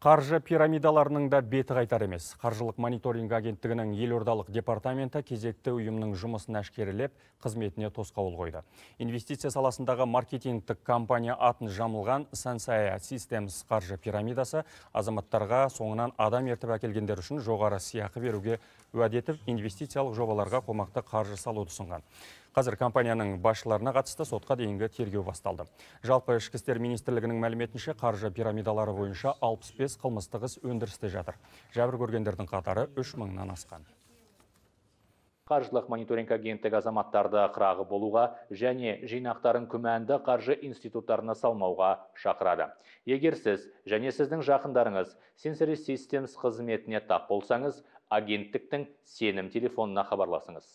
Қаржы пирамидаларының да беті қайтар емес. Қаржылық мониторинг агенттігінің елордалық департаменті кезекті ұйымның жұмысын әшкерелеп, қызметіне тосқауыл қойды. Инвестиция саласындағы маркетингтік компания атын жамылған Сансая Системс қаржы пирамидасы азаматтарға соңынан адам ертіп әкелгендер үшін жоғары сыйақы беруге етіп инвестициялық жобаларға қомақты қаржы салуды ұсынған. Қазір компанияның басшыларына қатысты сотқа дейінгі тергеу басталды. Жалпы ішкі істер министрлігінің мәліметінше қаржы пирамидалары бойынша 65 қылмыстық іс өндірісте жатыр. Жәбір көргендердің қатары үш мыңнан асқан. Қаржылық мониторинг агенттігі азаматтарды қырағы болуға және жинақтарын күмәнді қаржы институттарына салмауға шақырады. Егер сіз және сіздің жақындарыңыз сенсери системс қызметіне тап болсаңыз, агенттіктің сенім телефонына хабарласыңыз